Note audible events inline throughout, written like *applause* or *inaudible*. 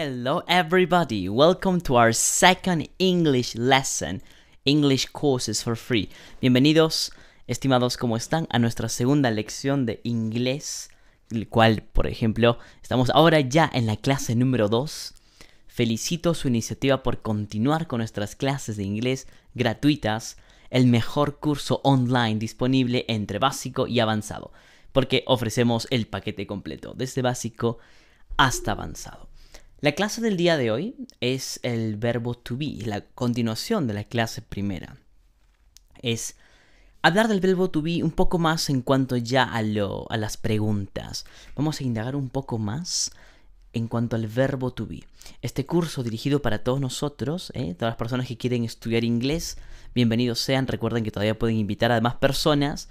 Hello, everybody. Welcome to our second English lesson, English courses for free. Bienvenidos, estimados, ¿cómo están? A nuestra segunda lección de inglés, el cual, por ejemplo, estamos ahora ya en la clase número 2. Felicito su iniciativa por continuar con nuestras clases de inglés gratuitas, el mejor curso online disponible entre básico y avanzado, porque ofrecemos el paquete completo, desde básico hasta avanzado. La clase del día de hoy es el verbo to be, la continuación de la clase primera. Es hablar del verbo to be un poco más en cuanto ya a, lo, a las preguntas. Vamos a indagar un poco más en cuanto al verbo to be. Este curso dirigido para todos nosotros, ¿eh? todas las personas que quieren estudiar inglés, bienvenidos sean. Recuerden que todavía pueden invitar a más personas.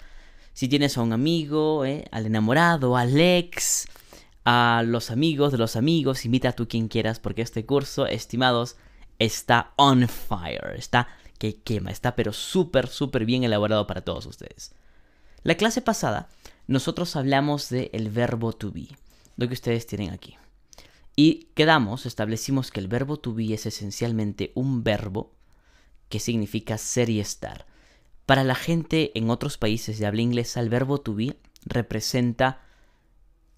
Si tienes a un amigo, ¿eh? al enamorado, al ex, a los amigos de los amigos, invita a tú quien quieras, porque este curso, estimados, está on fire, está que quema, está pero súper, súper bien elaborado para todos ustedes. La clase pasada, nosotros hablamos del el verbo to be, lo que ustedes tienen aquí. Y quedamos, establecimos que el verbo to be es esencialmente un verbo que significa ser y estar. Para la gente en otros países de habla inglesa, el verbo to be representa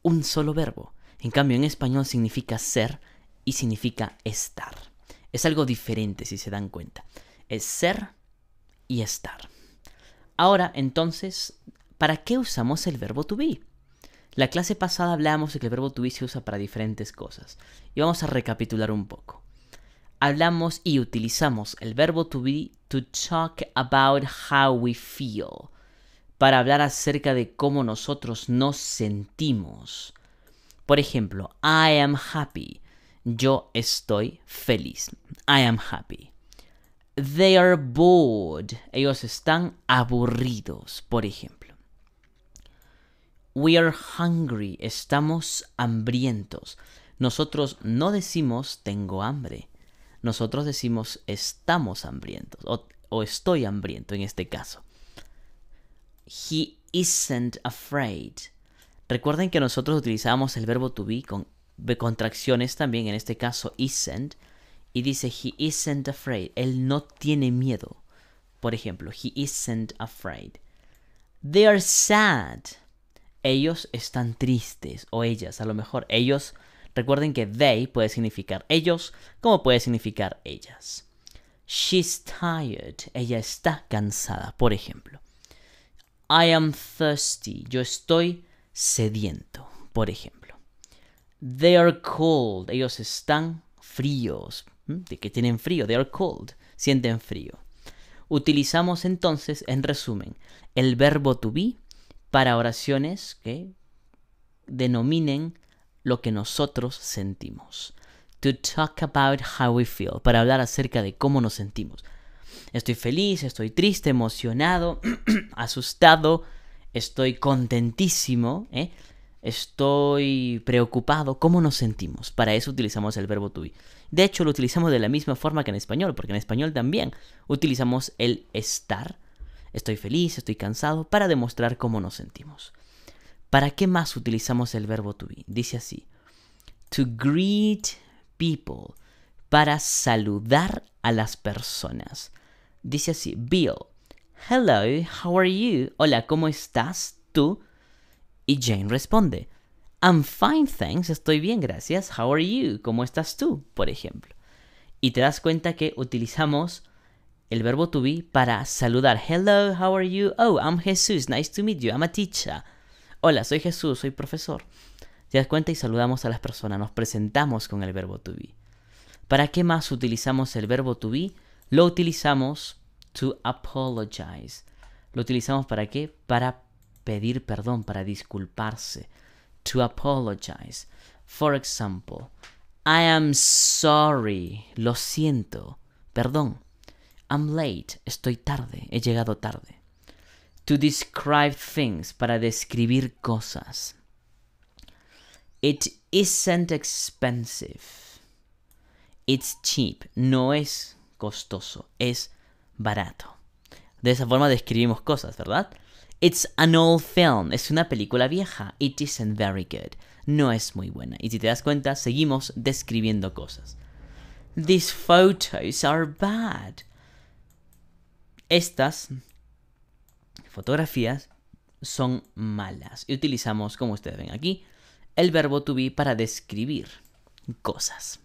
un solo verbo. En cambio, en español significa ser y significa estar. Es algo diferente, si se dan cuenta. Es ser y estar. Ahora, entonces, ¿para qué usamos el verbo to be? La clase pasada hablamos de que el verbo to be se usa para diferentes cosas. Y vamos a recapitular un poco. Hablamos y utilizamos el verbo to be to talk about how we feel para hablar acerca de cómo nosotros nos sentimos. Por ejemplo, I am happy. Yo estoy feliz. I am happy. They are bored. Ellos están aburridos, por ejemplo. We are hungry. Estamos hambrientos. Nosotros no decimos tengo hambre. Nosotros decimos estamos hambrientos o, o estoy hambriento en este caso. He isn't afraid. Recuerden que nosotros utilizamos el verbo to be con contracciones también, en este caso isn't, y dice he isn't afraid. Él no tiene miedo. Por ejemplo, he isn't afraid. They are sad. Ellos están tristes, o ellas, a lo mejor. Ellos, recuerden que they puede significar ellos, como puede significar ellas. She's tired. Ella está cansada, por ejemplo. I am thirsty. Yo estoy sediento, por ejemplo. They are cold. Ellos están fríos. ¿Mm? De que tienen frío. They are cold. Sienten frío. Utilizamos entonces, en resumen, el verbo to be para oraciones que denominen lo que nosotros sentimos. To talk about how we feel, para hablar acerca de cómo nos sentimos. Estoy feliz, estoy triste, emocionado, *clears throat* asustado, estoy contentísimo, ¿eh? estoy preocupado. ¿Cómo nos sentimos? Para eso utilizamos el verbo to be. De hecho, lo utilizamos de la misma forma que en español, porque en español también utilizamos el estar. Estoy feliz, estoy cansado, para demostrar cómo nos sentimos. ¿Para qué más utilizamos el verbo to be? Dice así. To greet people. Para saludar a las personas. Dice así, Bill. Hello, how are you? Hola, ¿cómo estás tú? Y Jane responde, I'm fine, thanks, estoy bien, gracias. How are you? ¿Cómo estás tú? Por ejemplo. Y te das cuenta que utilizamos el verbo to be para saludar. Hello, how are you? Oh, I'm Jesús, nice to meet you, I'm a teacher. Hola, soy Jesús, soy profesor. Te das cuenta y saludamos a las personas, nos presentamos con el verbo to be. ¿Para qué más utilizamos el verbo to be? lo utilizamos to apologize. ¿Lo utilizamos para qué? Para pedir perdón, para disculparse. To apologize. For example, I am sorry. Lo siento. Perdón. I'm late. Estoy tarde. He llegado tarde. To describe things. Para describir cosas. It isn't expensive. It's cheap. No es costoso, es barato. De esa forma describimos cosas, ¿verdad? It's an old film, es una película vieja. It isn't very good, no es muy buena. Y si te das cuenta, seguimos describiendo cosas. These photos are bad. Estas fotografías son malas. Y utilizamos, como ustedes ven aquí, el verbo to be para describir cosas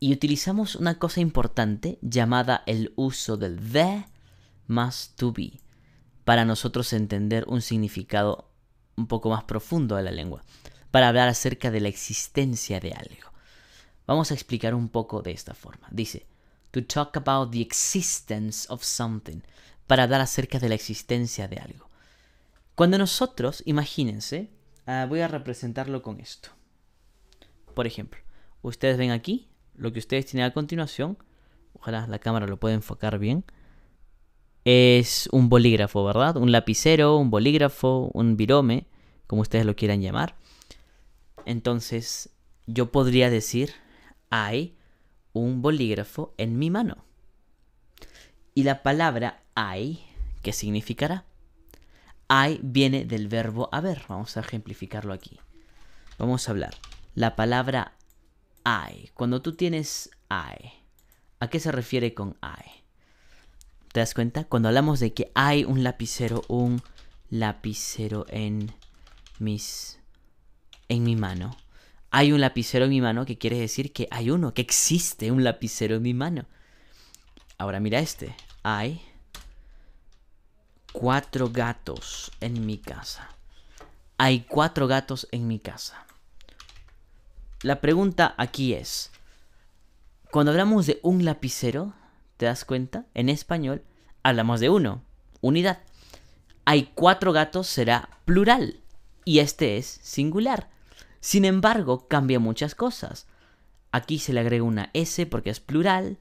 y utilizamos una cosa importante llamada el uso del the más to be para nosotros entender un significado un poco más profundo de la lengua, para hablar acerca de la existencia de algo. Vamos a explicar un poco de esta forma. Dice, to talk about the existence of something, para hablar acerca de la existencia de algo. Cuando nosotros, imagínense, ah, voy a representarlo con esto. Por ejemplo, ustedes ven aquí lo que ustedes tienen a continuación, ojalá la cámara lo pueda enfocar bien, es un bolígrafo, ¿verdad? Un lapicero, un bolígrafo, un virome, como ustedes lo quieran llamar. Entonces, yo podría decir, hay un bolígrafo en mi mano. Y la palabra hay, ¿qué significará? Hay viene del verbo haber. Vamos a ejemplificarlo aquí. Vamos a hablar. La palabra cuando tú tienes I, ¿a qué se refiere con I? ¿Te das cuenta? Cuando hablamos de que hay un lapicero, un lapicero en mis en mi mano. Hay un lapicero en mi mano que quiere decir que hay uno, que existe un lapicero en mi mano. Ahora mira este. Hay cuatro gatos en mi casa. Hay cuatro gatos en mi casa. La pregunta aquí es, cuando hablamos de un lapicero, ¿te das cuenta? En español hablamos de uno, unidad. Hay cuatro gatos será plural y este es singular. Sin embargo, cambia muchas cosas. Aquí se le agrega una S porque es plural,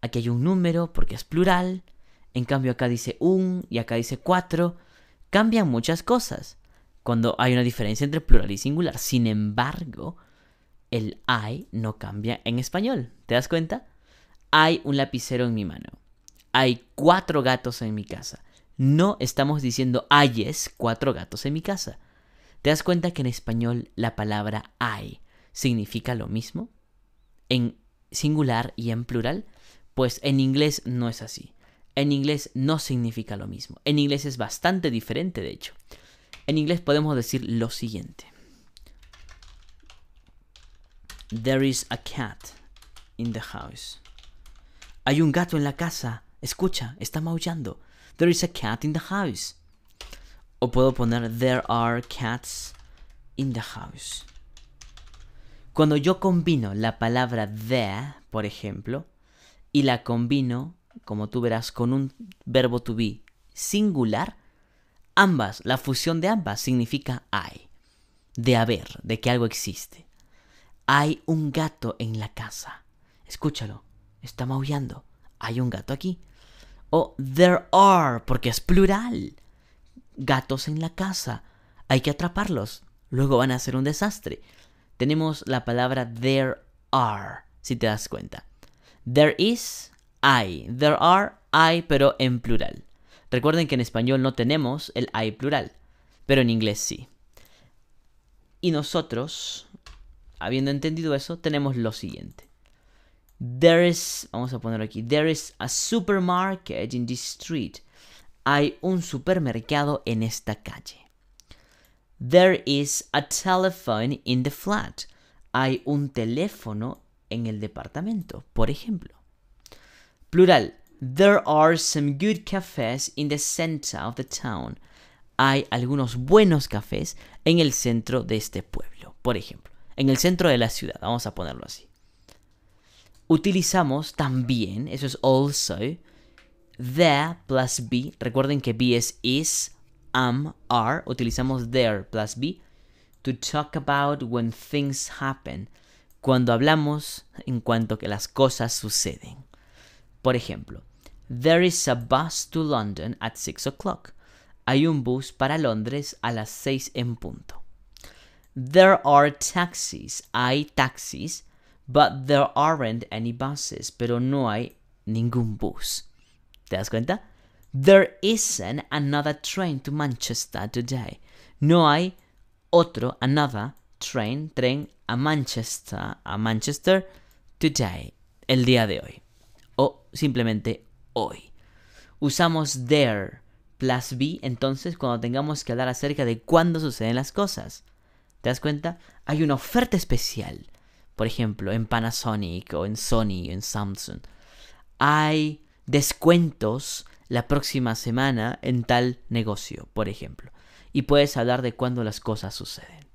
aquí hay un número porque es plural, en cambio acá dice un y acá dice cuatro. Cambian muchas cosas cuando hay una diferencia entre plural y singular. Sin embargo, el I no cambia en español. ¿Te das cuenta? Hay un lapicero en mi mano. Hay cuatro gatos en mi casa. No estamos diciendo hayes cuatro gatos en mi casa. ¿Te das cuenta que en español la palabra hay significa lo mismo? En singular y en plural. Pues en inglés no es así. En inglés no significa lo mismo. En inglés es bastante diferente, de hecho. En inglés podemos decir lo siguiente. There is a cat in the house. Hay un gato en la casa. Escucha, está maullando. There is a cat in the house. O puedo poner There are cats in the house. Cuando yo combino la palabra there, por ejemplo, y la combino, como tú verás, con un verbo to be singular, ambas, la fusión de ambas significa hay, de haber, de que algo existe. Hay un gato en la casa. Escúchalo. Está maullando. Hay un gato aquí. O there are, porque es plural. Gatos en la casa. Hay que atraparlos. Luego van a ser un desastre. Tenemos la palabra there are, si te das cuenta. There is, hay. There are, hay, pero en plural. Recuerden que en español no tenemos el hay plural, pero en inglés sí. Y nosotros habiendo entendido eso, tenemos lo siguiente. There is, vamos a poner aquí, there is a supermarket in this street. Hay un supermercado en esta calle. There is a telephone in the flat. Hay un teléfono en el departamento, por ejemplo. Plural. There are some good cafes in the center of the town. Hay algunos buenos cafés en el centro de este pueblo, por ejemplo en el centro de la ciudad, vamos a ponerlo así. Utilizamos también, eso es also, there plus be. Recuerden que be es is, am, are. Utilizamos there plus be to talk about when things happen. Cuando hablamos en cuanto que las cosas suceden. Por ejemplo, there is a bus to London at 6 o'clock. Hay un bus para Londres a las 6 en punto. There are taxis. Hay taxis. But there aren't any buses. Pero no hay ningún bus. ¿Te das cuenta? There isn't another train to Manchester today. No hay otro, another train, tren a Manchester, a Manchester today, el día de hoy. O simplemente hoy. Usamos there plus be entonces cuando tengamos que hablar acerca de cuándo suceden las cosas. ¿Te das cuenta? Hay una oferta especial. Por ejemplo, en Panasonic o en Sony o en Samsung. Hay descuentos la próxima semana en tal negocio, por ejemplo. Y puedes hablar de cuándo las cosas suceden.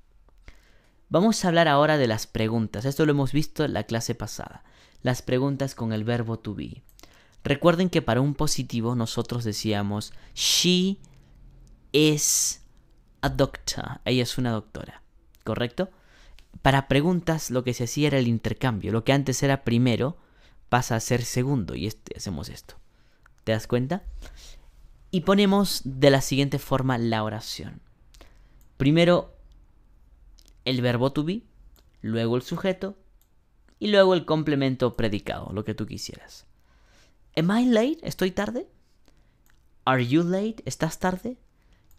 Vamos a hablar ahora de las preguntas. Esto lo hemos visto en la clase pasada. Las preguntas con el verbo to be. Recuerden que para un positivo nosotros decíamos she is a doctor. Ella es una doctora. ¿correcto? Para preguntas lo que se hacía era el intercambio, lo que antes era primero pasa a ser segundo y este, hacemos esto. ¿Te das cuenta? Y ponemos de la siguiente forma la oración. Primero el verbo to be, luego el sujeto y luego el complemento predicado, lo que tú quisieras. Am I late? ¿Estoy tarde? Are you late? ¿Estás tarde?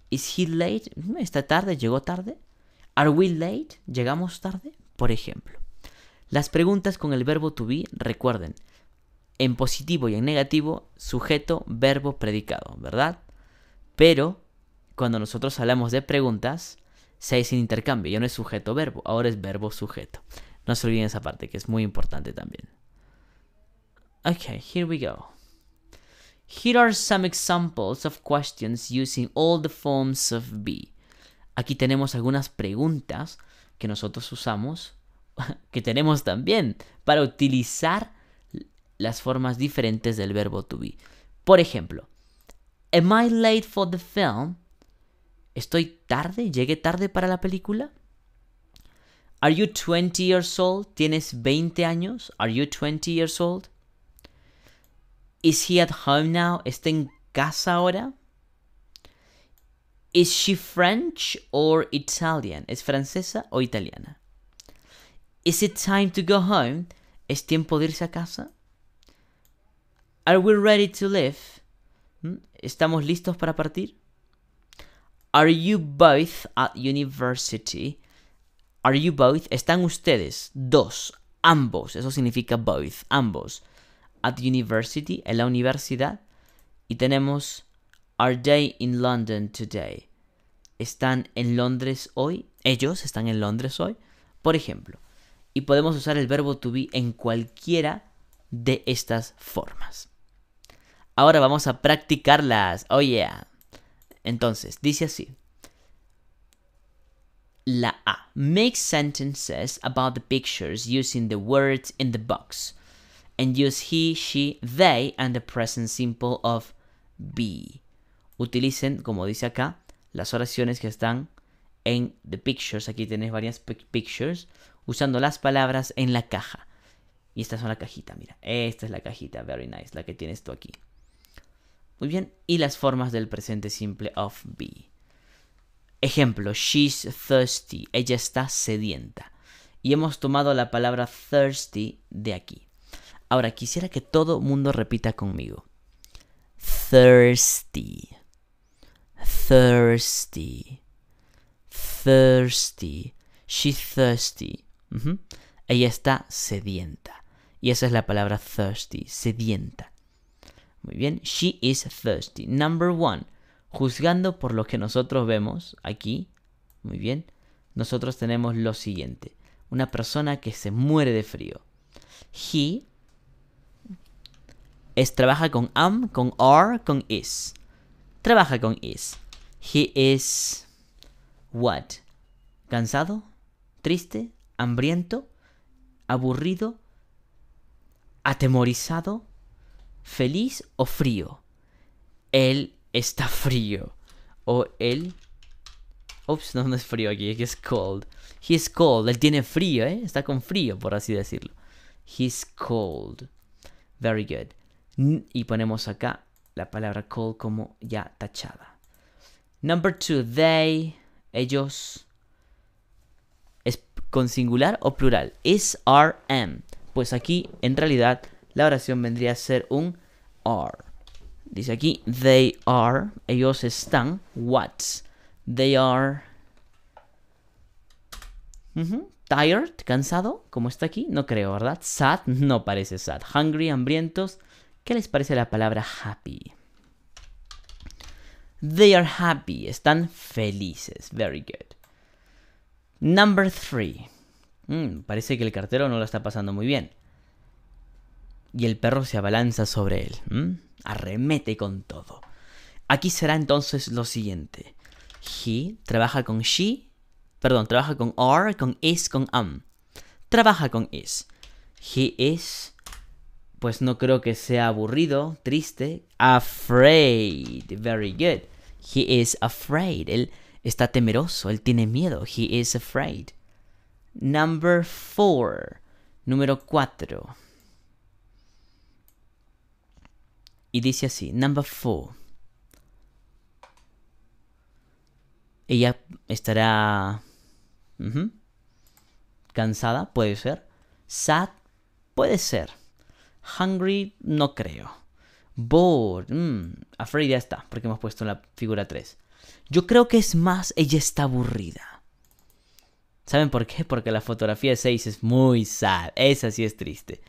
Is he late? Mm, ¿Está tarde? ¿Llegó tarde? ¿Are we late? ¿Llegamos tarde? Por ejemplo. Las preguntas con el verbo to be, recuerden, en positivo y en negativo, sujeto, verbo, predicado, ¿verdad? Pero cuando nosotros hablamos de preguntas, se dice intercambio, ya no es sujeto verbo, ahora es verbo sujeto. No se olviden esa parte que es muy importante también. Okay, here we go. Here are some examples of questions using all the forms of be. Aquí tenemos algunas preguntas que nosotros usamos, *laughs* que tenemos también, para utilizar las formas diferentes del verbo to be. Por ejemplo, Am I late for the film? ¿Estoy tarde? ¿Llegué tarde para la película? Are you 20 years old? ¿Tienes 20 años? Are you 20 years old? Is he at home now? ¿Está en casa ahora? Is she French or Italian? ¿Es francesa o italiana? Is it time to go home? ¿Es tiempo de irse a casa? Are we ready to leave? Hmm? ¿Estamos listos para partir? Are you both at university? Are you both? ¿Están ustedes? Dos. Ambos. Eso significa both. Ambos. At university. En la universidad. Y tenemos Are they in London today? ¿Están en Londres hoy? ¿Ellos están en Londres hoy? Por ejemplo. Y podemos usar el verbo to be en cualquiera de estas formas. Ahora vamos a practicarlas. Oh yeah. Entonces, dice así. La A. Make sentences about the pictures using the words in the box. And use he, she, they and the present simple of be utilicen, como dice acá, las oraciones que están en the pictures. Aquí tenés varias pictures usando las palabras en la caja. Y estas son la cajita, mira. Esta es la cajita, very nice, la que tienes tú aquí. Muy bien, y las formas del presente simple of be. Ejemplo, she's thirsty, ella está sedienta. Y hemos tomado la palabra thirsty de aquí. Ahora, quisiera que todo mundo repita conmigo. Thirsty thirsty. Thirsty. She's thirsty. Ella está sedienta. Y esa es la palabra thirsty, sedienta. Muy bien, she is thirsty. Number one, juzgando por lo que nosotros vemos aquí, muy bien, nosotros tenemos lo siguiente. Una persona que se muere de frío. He es, trabaja con am, con are, con is. Trabaja con is. He is what? ¿Cansado? ¿Triste? ¿Hambriento? ¿Aburrido? ¿Atemorizado? ¿Feliz o frío? Él está frío. O él... Ups, no, no es frío aquí, es cold. He is cold. Él tiene frío, ¿eh? Está con frío, por así decirlo. He's cold. Very good. Y ponemos acá la palabra cold como ya tachada. Number two, they, ellos. ¿Es con singular o plural? Is, are, am. Pues aquí, en realidad, la oración vendría a ser un are. Dice aquí, they are, ellos están, what? They are tired, cansado, como está aquí, no creo, ¿verdad? Sad, *laughs* no parece sad. Hungry, hambrientos. ¿Qué les parece la palabra happy? They are happy. Están felices. Very good. Number three. Mm, parece que el cartero no lo está pasando muy bien. Y el perro se abalanza sobre él. Mm, arremete con todo. Aquí será entonces lo siguiente. He trabaja con she. Perdón, trabaja con are, con is, con am. Trabaja con is. He is pues no creo que sea aburrido, triste. Afraid, very good. He is afraid. Él está temeroso, él tiene miedo. He is afraid. Number four. Número cuatro. Y dice así, number four. Ella estará cansada, puede ser. Sad, puede ser. Hungry, no creo. Bored, mm, afraid ya está, porque hemos puesto en la figura 3. Yo creo que es más, ella está aburrida. ¿Saben por qué? Porque la fotografía 6 es muy sad. Esa sí es triste.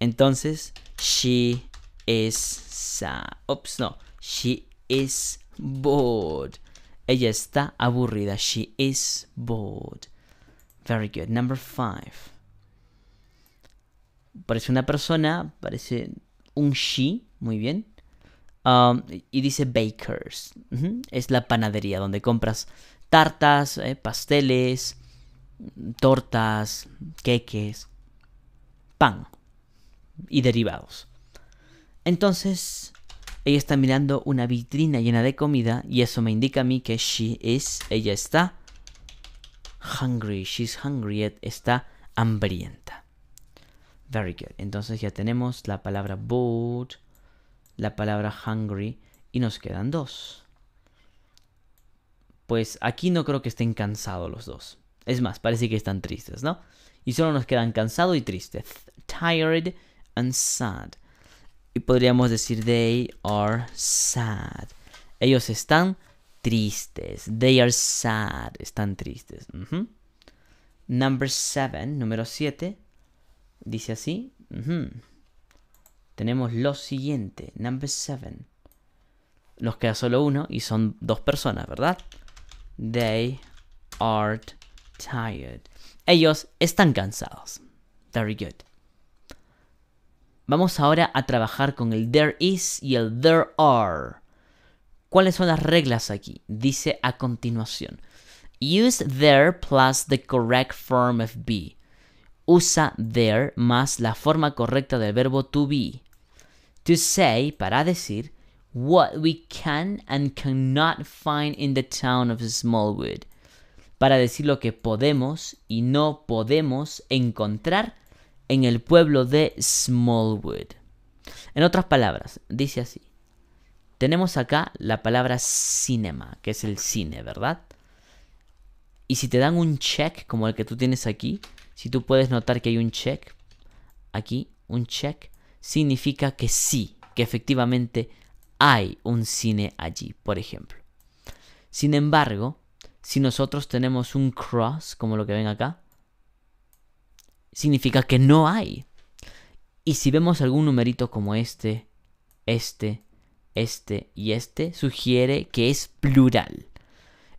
Entonces, she is sad. Ops, no. She is bored. Ella está aburrida. She is bored. Very good. Number 5 parece una persona, parece un she, muy bien. Um, y dice bakers. Es la panadería donde compras tartas, eh, pasteles, tortas, queques, pan y derivados. Entonces, ella está mirando una vitrina llena de comida y eso me indica a mí que she is, ella está hungry, she's hungry, está hambrienta. Very good. Entonces ya tenemos la palabra bored, la palabra hungry y nos quedan dos. Pues aquí no creo que estén cansados los dos. Es más, parece que están tristes, ¿no? Y solo nos quedan cansado y triste. Tired and sad. Y podríamos decir they are sad. Ellos están tristes. They are sad. Están tristes. Number seven, número 7. Dice así. Tenemos lo siguiente. Number seven. Nos queda solo uno y son dos personas, ¿verdad? They are tired. Ellos están cansados. Very good. Vamos ahora a trabajar con el there is y el there are. ¿Cuáles son las reglas aquí? Dice a continuación. Use there plus the correct form of be usa there más la forma correcta del verbo to be. To say, para decir, what we can and cannot find in the town of Smallwood. Para decir lo que podemos y no podemos encontrar en el pueblo de Smallwood. En otras palabras, dice así. Tenemos acá la palabra cinema, que es el cine, ¿verdad? Y si te dan un check como el que tú tienes aquí, si tú puedes notar que hay un check, aquí un check, significa que sí, que efectivamente hay un cine allí, por ejemplo. Sin embargo, si nosotros tenemos un cross, como lo que ven acá, significa que no hay. Y si vemos algún numerito como este, este, este y este, sugiere que es plural.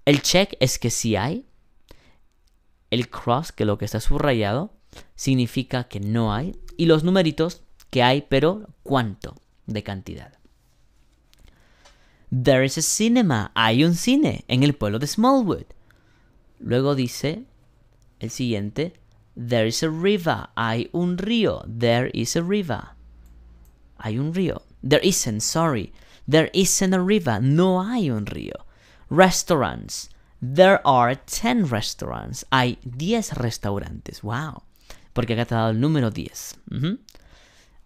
El check es que sí hay, el cross, que lo que está subrayado, significa que no hay. Y los numeritos, que hay, pero cuánto de cantidad. There is a cinema. Hay un cine en el pueblo de Smallwood. Luego dice el siguiente. There is a river. Hay un río. There is a river. Hay un río. There isn't, sorry. There isn't a river. No hay un río. Restaurants. There are 10 restaurants. Hay 10 restaurantes. Wow. Porque acá te ha el número 10.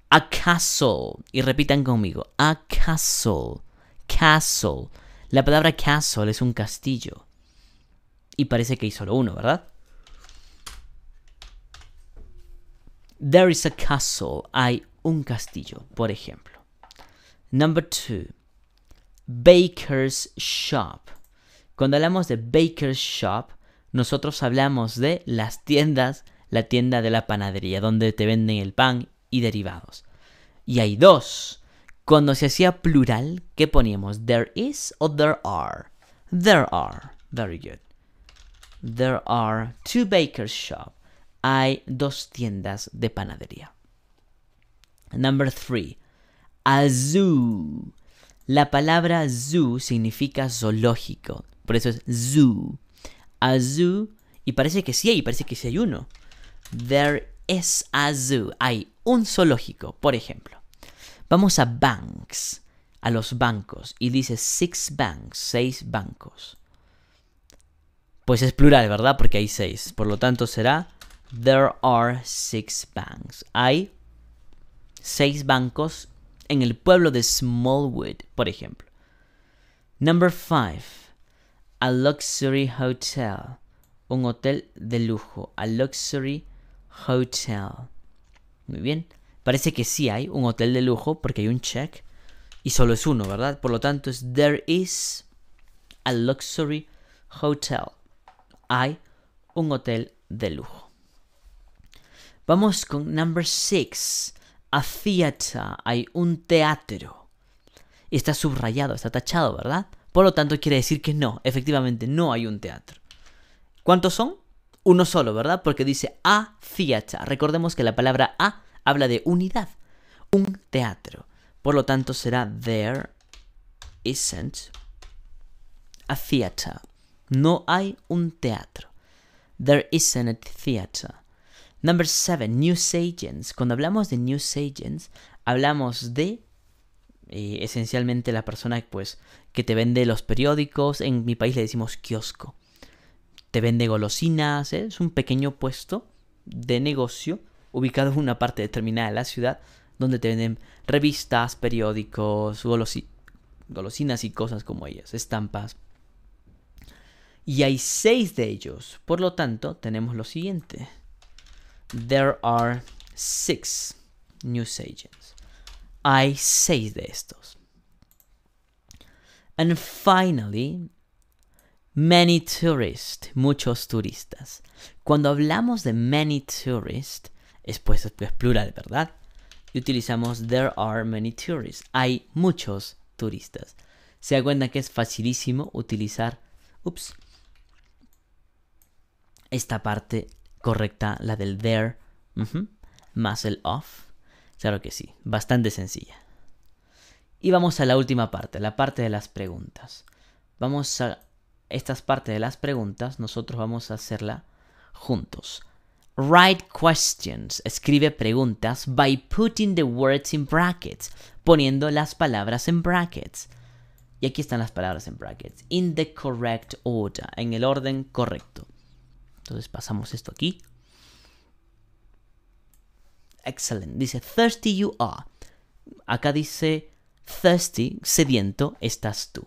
A castle. Y repitan conmigo. A castle. Castle. La palabra castle es un castillo. Y parece que hay solo uno, ¿verdad? There is a castle. Hay un castillo, por ejemplo. Number two. Baker's shop. Cuando hablamos de baker's shop, nosotros hablamos de las tiendas, la tienda de la panadería, donde te venden el pan y derivados. Y hay dos. Cuando se hacía plural, ¿qué poníamos? There is o there are. There are. Very good. There are two baker's shop. Hay dos tiendas de panadería. Number three. A zoo. La palabra zoo significa zoológico, por eso es zoo. A zoo. Y parece que sí hay, parece que sí hay uno. There is a zoo. Hay un zoológico, por ejemplo. Vamos a banks, a los bancos. Y dice six banks, seis bancos. Pues es plural, ¿verdad? Porque hay seis. Por lo tanto será There are six banks. Hay seis bancos en el pueblo de Smallwood, por ejemplo. Number five a luxury hotel. Un hotel de lujo. A luxury hotel. Muy bien. Parece que sí hay un hotel de lujo porque hay un check. Y solo es uno, ¿verdad? Por lo tanto es there is a luxury hotel. Hay un hotel de lujo. Vamos con number 6. A theater. Hay un teatro. está subrayado, está tachado, ¿verdad? Por lo tanto, quiere decir que no, efectivamente no hay un teatro. ¿Cuántos son? Uno solo, ¿verdad? Porque dice a theater. Recordemos que la palabra a habla de unidad, un teatro. Por lo tanto, será there isn't a theater. No hay un teatro. There isn't a theater. Number seven, news agents. Cuando hablamos de news agents, hablamos de eh, esencialmente la persona pues que te vende los periódicos, en mi país le decimos kiosco. Te vende golosinas, ¿eh? es un pequeño puesto de negocio ubicado en una parte determinada de la ciudad donde te venden revistas, periódicos, golosinas y cosas como ellas, estampas. Y hay seis de ellos, por lo tanto tenemos lo siguiente. There are six news agents. Hay seis de estos. And finally, many tourists, muchos turistas. Cuando hablamos de many tourists, es pues es pues, plural, ¿verdad? Y utilizamos there are many tourists. Hay muchos turistas. Se da cuenta que es facilísimo utilizar ups, esta parte correcta, la del there, más el of, Claro que sí, bastante sencilla. Y vamos a la última parte, la parte de las preguntas. Vamos a estas partes de las preguntas, nosotros vamos a hacerla juntos. Write questions, escribe preguntas by putting the words in brackets, poniendo las palabras en brackets. Y aquí están las palabras en brackets, in the correct order, en el orden correcto. Entonces pasamos esto aquí. Excellent. Dice thirsty you are. Acá dice thirsty, sediento, estás tú.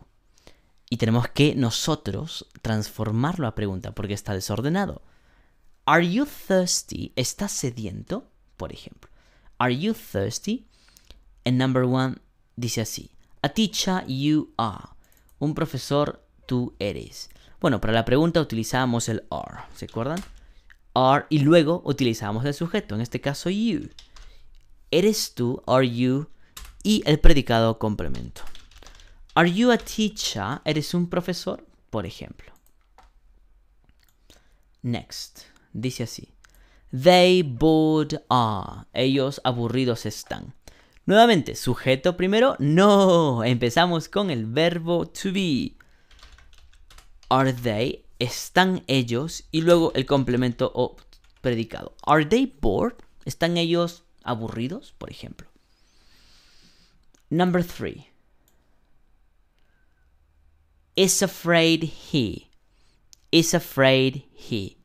Y tenemos que nosotros transformarlo a pregunta porque está desordenado. Are you thirsty? ¿Estás sediento? Por ejemplo. Are you thirsty? En number one dice así. A teacher you are. Un profesor tú eres. Bueno, para la pregunta utilizamos el are. ¿Se acuerdan? Are y luego utilizamos el sujeto. En este caso you. ¿Eres tú? Are you? y el predicado complemento. Are you a teacher? ¿Eres un profesor? Por ejemplo. Next. Dice así. They bored are. Ellos aburridos están. Nuevamente, sujeto primero. No. Empezamos con el verbo to be. Are they? Están ellos. Y luego el complemento o predicado. Are they bored? ¿Están ellos aburridos? Por ejemplo. Number three is afraid he. Is afraid he.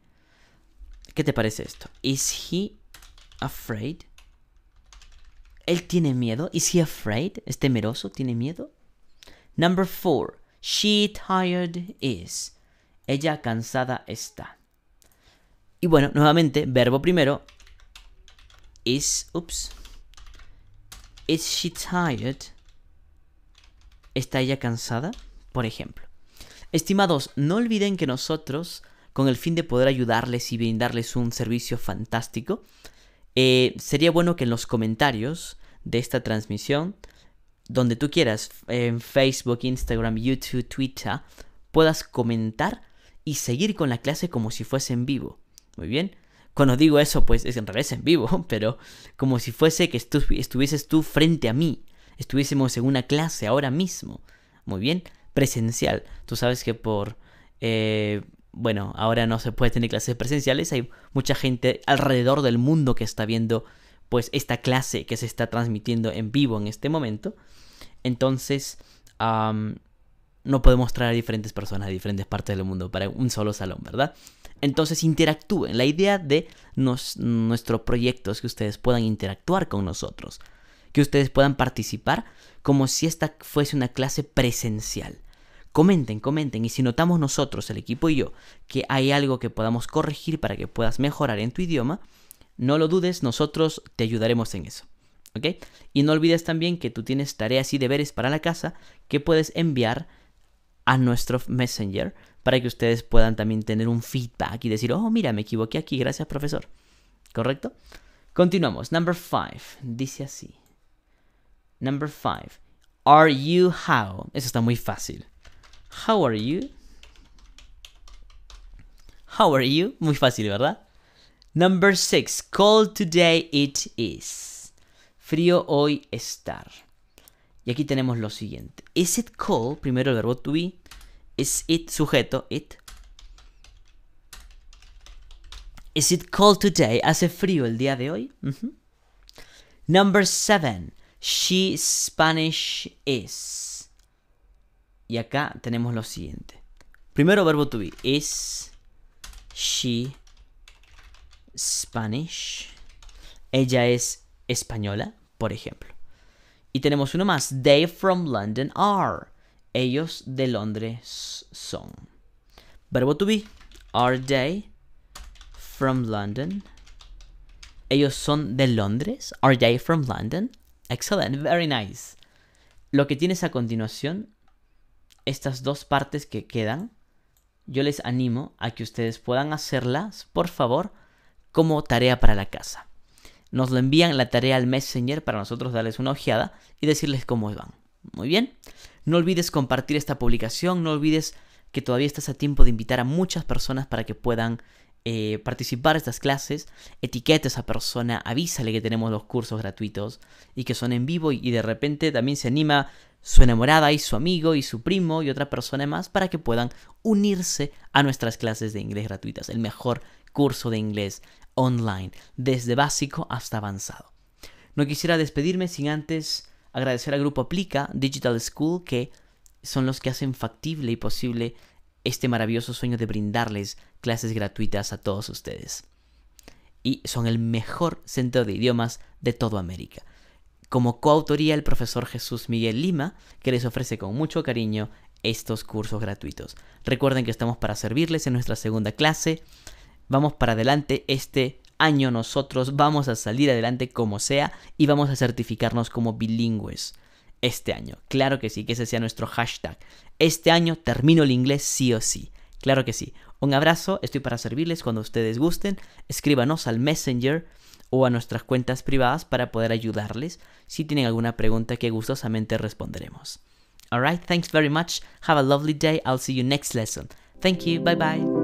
¿Qué te parece esto? Is he afraid? ¿Él tiene miedo? Is he afraid? ¿Es temeroso? ¿Tiene miedo? Number four. She tired is. Ella cansada está. Y bueno, nuevamente, verbo primero. Is. Ups. ¿Is she tired? ¿Está ella cansada? Por ejemplo. Estimados, no olviden que nosotros, con el fin de poder ayudarles y brindarles un servicio fantástico, eh, sería bueno que en los comentarios de esta transmisión, donde tú quieras, en Facebook, Instagram, YouTube, Twitter, puedas comentar y seguir con la clase como si fuese en vivo. Muy bien, cuando digo eso, pues es en realidad es en vivo, *laughs* pero como si fuese que estuvieses tú frente a mí, estuviésemos en una clase ahora mismo. Muy bien, presencial. Tú sabes que por... Eh, bueno, ahora no se puede tener clases presenciales, hay mucha gente alrededor del mundo que está viendo pues esta clase que se está transmitiendo en vivo en este momento. Entonces, no podemos traer a diferentes personas de diferentes partes del mundo para un solo salón, ¿verdad? Entonces interactúen. La idea de nuestro proyecto es que ustedes puedan interactuar con nosotros, que ustedes puedan participar como si esta fuese una clase presencial. Comenten, comenten y si notamos nosotros, el equipo y yo, que hay algo que podamos corregir para que puedas mejorar en tu idioma, no lo dudes, nosotros te ayudaremos en eso. ¿Ok? Y no olvides también que tú tienes tareas y deberes para la casa que puedes enviar a nuestro Messenger para que ustedes puedan también tener un feedback y decir, oh, mira, me equivoqué aquí, gracias profesor. ¿Correcto? Continuamos. Number five. Dice así. Number five. Are you how? Eso está muy fácil. How are you? How are you? Muy fácil, ¿verdad? Number six. Cold today it is. Frío hoy estar. Y aquí tenemos lo siguiente. Is it cold? Primero el verbo to be. Is it sujeto, it? Is it cold today? ¿Hace frío el día de hoy? Number seven. She Spanish is. Y acá tenemos lo siguiente. Primero verbo to be. Is she Spanish? Ella es española, por ejemplo. Y tenemos uno más. They from London are. Ellos de Londres son. Verbo to be. Are they from London? Ellos son de Londres. Are they from London? Excellent. Very nice. Lo que tienes a continuación, estas dos partes que quedan, yo les animo a que ustedes puedan hacerlas, por favor, como tarea para la casa. Nos lo envían la tarea al Messenger para nosotros darles una ojeada y decirles cómo van. Muy bien. No olvides compartir esta publicación, no olvides que todavía estás a tiempo de invitar a muchas personas para que puedan eh, participar de estas clases. Etiqueta a esa persona, avísale que tenemos los cursos gratuitos y que son en vivo y, y de repente también se anima su enamorada y su amigo y su primo y otra persona más para que puedan unirse a nuestras clases de inglés gratuitas, el mejor curso de inglés online, desde básico hasta avanzado. No quisiera despedirme sin antes Agradecer al Grupo Aplica, Digital School, que son los que hacen factible y posible este maravilloso sueño de brindarles clases gratuitas a todos ustedes. Y son el mejor centro de idiomas de toda América. Como coautoría el profesor Jesús Miguel Lima, que les ofrece con mucho cariño estos cursos gratuitos. Recuerden que estamos para servirles en nuestra segunda clase. Vamos para adelante, este año nosotros vamos a salir adelante como sea y vamos a certificarnos como bilingües. Este año, claro que sí, que ese sea nuestro hashtag. Este año termino el inglés sí o sí. Claro que sí. Un abrazo, estoy para servirles cuando ustedes gusten. Escríbanos al Messenger o a nuestras cuentas privadas para poder ayudarles si tienen alguna pregunta que gustosamente responderemos. Alright, thanks very much. Have a lovely day. I'll see you next lesson. Thank you. Bye bye.